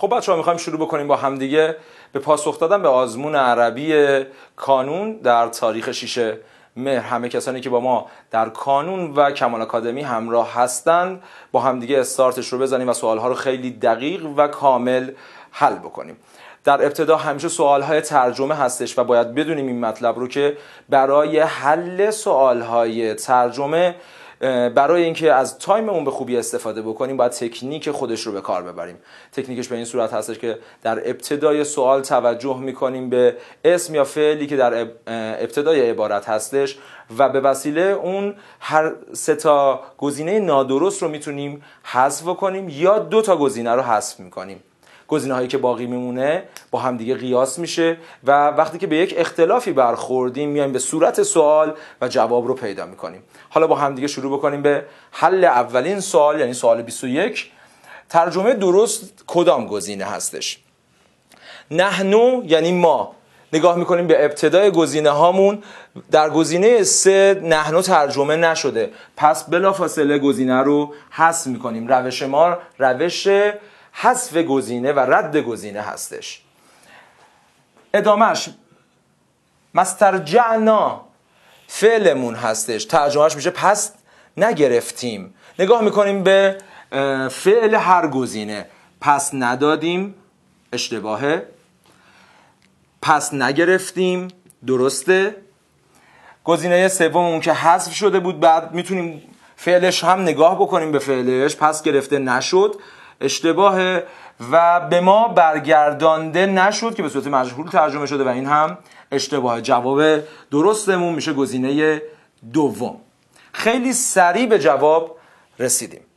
خب بچه‌ها میخوایم شروع بکنیم با همدیگه به پاسخ دادن به آزمون عربی کانون در تاریخ شیشه مهر همه کسانی که با ما در کانون و کمال آکادمی همراه هستند با همدیگه استارتش رو بزنیم و سوالها رو خیلی دقیق و کامل حل بکنیم در ابتدا همیشه سوال ترجمه هستش و باید بدونیم این مطلب رو که برای حل سوال ترجمه برای اینکه از تایممون به خوبی استفاده بکنیم باید تکنیک خودش رو به کار ببریم تکنیکش به این صورت هستش که در ابتدای سوال توجه میکنیم به اسم یا فعلی که در ابتدای عبارت هستش و به وسیله اون هر سه تا گزینه نادرست رو میتونیم حذف کنیم یا دو تا گزینه رو حذف میکنیم گزینه هایی که باقی میمونه با همدیگه قیاس میشه و وقتی که به یک اختلافی برخوردیم میایم به صورت سوال و جواب رو پیدا میکنیم حالا با همدیگه شروع بکنیم به حل اولین سوال یعنی سوال 21 ترجمه درست کدام گزینه هستش نحنو یعنی ما نگاه میکنیم به ابتدای گزینه هامون در گزینه سه نحنو ترجمه نشده پس بلافاصله گزینه رو حذف میکنیم روش ما روش حذف گزینه و رد گزینه هستش ادامهش مسترجعنا فعلمون هستش ترجمهش میشه پس نگرفتیم نگاه میکنیم به فعل هر گزینه پس ندادیم اشتباهه پس نگرفتیم درسته گزینه سوم اون که حذف شده بود بعد میتونیم فعلش هم نگاه بکنیم به فعلش پس گرفته نشد اشتباهه و به ما برگردانده نشد که به صورت مجهول ترجمه شده و این هم اشتباه جواب درستمون میشه گزینه دوم خیلی سریع به جواب رسیدیم